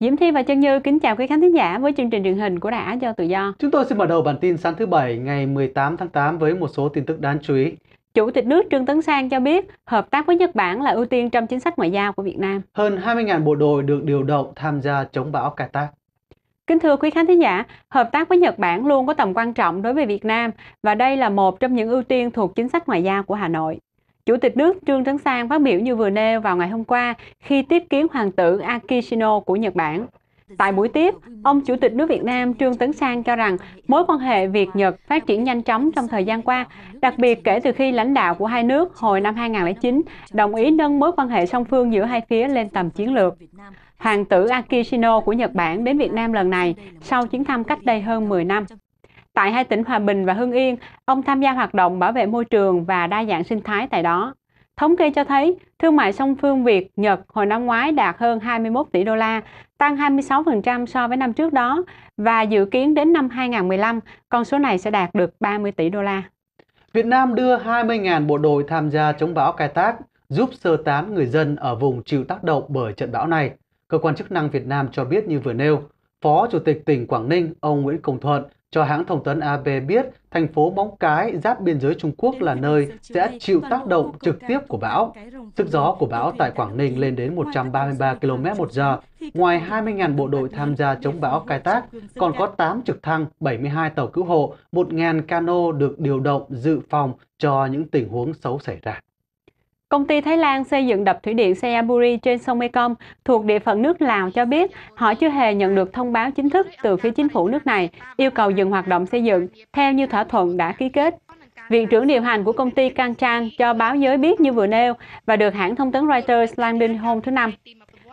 Diễm Thi và Trân Như kính chào quý khán thính giả với chương trình truyền hình của Đã Do Tự Do. Chúng tôi xin mở đầu bản tin sáng thứ Bảy ngày 18 tháng 8 với một số tin tức đáng chú ý. Chủ tịch nước Trương Tấn Sang cho biết hợp tác với Nhật Bản là ưu tiên trong chính sách ngoại giao của Việt Nam. Hơn 20.000 bộ đội được điều động tham gia chống bão cài tác. Kính thưa quý khán thính giả, hợp tác với Nhật Bản luôn có tầm quan trọng đối với Việt Nam và đây là một trong những ưu tiên thuộc chính sách ngoại giao của Hà Nội. Chủ tịch nước Trương Tấn Sang phát biểu như vừa nêu vào ngày hôm qua khi tiếp kiến hoàng tử Akishino của Nhật Bản. Tại buổi tiếp, ông Chủ tịch nước Việt Nam Trương Tấn Sang cho rằng mối quan hệ Việt-Nhật phát triển nhanh chóng trong thời gian qua, đặc biệt kể từ khi lãnh đạo của hai nước hồi năm 2009 đồng ý nâng mối quan hệ song phương giữa hai phía lên tầm chiến lược. Hoàng tử Akishino của Nhật Bản đến Việt Nam lần này sau chuyến thăm cách đây hơn 10 năm. Tại hai tỉnh Hòa Bình và Hưng Yên, ông tham gia hoạt động bảo vệ môi trường và đa dạng sinh thái tại đó. Thống kê cho thấy, thương mại song phương Việt-Nhật hồi năm ngoái đạt hơn 21 tỷ đô la, tăng 26% so với năm trước đó và dự kiến đến năm 2015, con số này sẽ đạt được 30 tỷ đô la. Việt Nam đưa 20.000 bộ đội tham gia chống bão cài tác, giúp sơ tán người dân ở vùng chịu tác động bởi trận bão này. Cơ quan chức năng Việt Nam cho biết như vừa nêu, Phó Chủ tịch tỉnh Quảng Ninh, ông Nguyễn Công Thuận cho hãng thông tấn AP biết thành phố Móng Cái giáp biên giới Trung Quốc là nơi sẽ chịu tác động trực tiếp của bão. Sức gió của bão tại Quảng Ninh lên đến 133 km một giờ. Ngoài 20.000 bộ đội tham gia chống bão cai tác, còn có 8 trực thăng, 72 tàu cứu hộ, 1.000 cano được điều động dự phòng cho những tình huống xấu xảy ra. Công ty Thái Lan xây dựng đập thủy điện Seyaburi trên sông Mekong thuộc địa phận nước Lào cho biết họ chưa hề nhận được thông báo chính thức từ phía chính phủ nước này yêu cầu dừng hoạt động xây dựng theo như thỏa thuận đã ký kết. Viện trưởng điều hành của công ty Kang Chan cho báo giới biết như vừa nêu và được hãng thông tấn Reuters lan tin hôm thứ Năm.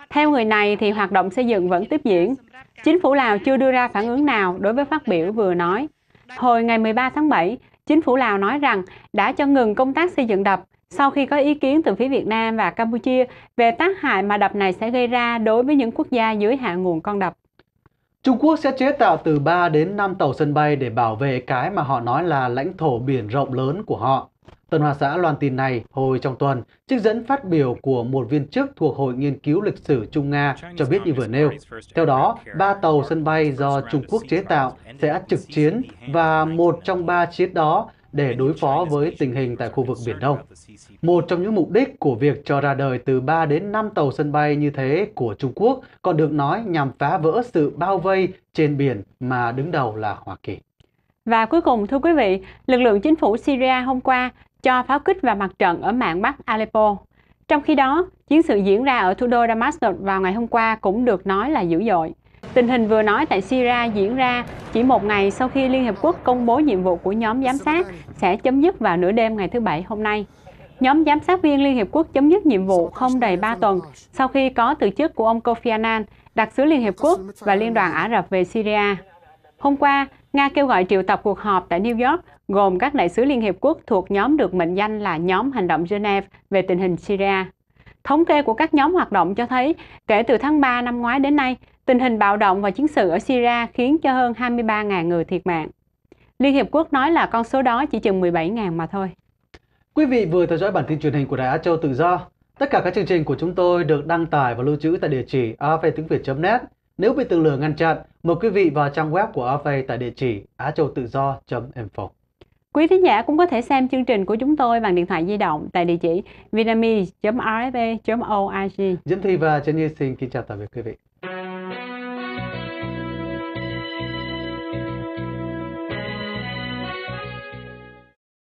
Theo người này thì hoạt động xây dựng vẫn tiếp diễn. Chính phủ Lào chưa đưa ra phản ứng nào đối với phát biểu vừa nói. Hồi ngày 13 tháng 7, chính phủ Lào nói rằng đã cho ngừng công tác xây dựng đập sau khi có ý kiến từ phía Việt Nam và Campuchia về tác hại mà đập này sẽ gây ra đối với những quốc gia dưới hạ nguồn con đập. Trung Quốc sẽ chế tạo từ 3 đến 5 tàu sân bay để bảo vệ cái mà họ nói là lãnh thổ biển rộng lớn của họ. Tân Hoa xã loan tin này hồi trong tuần, trích dẫn phát biểu của một viên chức thuộc Hội Nghiên cứu Lịch sử Trung Nga cho biết như vừa nêu. Theo đó, ba tàu sân bay do Trung Quốc chế tạo sẽ trực chiến và một trong ba chiếc đó để đối phó với tình hình tại khu vực Biển Đông. Một trong những mục đích của việc cho ra đời từ 3 đến 5 tàu sân bay như thế của Trung Quốc còn được nói nhằm phá vỡ sự bao vây trên biển mà đứng đầu là Hoa Kỳ. Và cuối cùng, thưa quý vị, lực lượng chính phủ Syria hôm qua cho pháo kích vào mặt trận ở mạng Bắc Aleppo. Trong khi đó, chiến sự diễn ra ở thủ đô Damascus vào ngày hôm qua cũng được nói là dữ dội. Tình hình vừa nói tại Syria diễn ra chỉ một ngày sau khi Liên Hiệp Quốc công bố nhiệm vụ của nhóm giám sát sẽ chấm dứt vào nửa đêm ngày thứ Bảy hôm nay. Nhóm giám sát viên Liên Hiệp Quốc chấm dứt nhiệm vụ không đầy 3 tuần sau khi có từ chức của ông Kofi Annan, đặc sứ Liên Hiệp Quốc và Liên đoàn Ả Rập về Syria. Hôm qua, Nga kêu gọi triệu tập cuộc họp tại New York gồm các đại sứ Liên Hiệp Quốc thuộc nhóm được mệnh danh là nhóm hành động Geneva về tình hình Syria. Thống kê của các nhóm hoạt động cho thấy, kể từ tháng 3 năm ngoái đến nay, Tình hình bạo động và chiến sự ở Syria khiến cho hơn 23.000 người thiệt mạng. Liên Hiệp Quốc nói là con số đó chỉ chừng 17.000 mà thôi. Quý vị vừa theo dõi bản tin truyền hình của Đài Á Châu Tự Do. Tất cả các chương trình của chúng tôi được đăng tải và lưu trữ tại địa chỉ afvtiếngviệt.net. Nếu bị tường lửa ngăn chặn, mời quý vị vào trang web của AV tại địa chỉ achâu info Quý khán giả cũng có thể xem chương trình của chúng tôi bằng điện thoại di động tại địa chỉ vinami.rfa.org. Diễm Thi và Trần Như xin kính chào tạm biệt quý vị.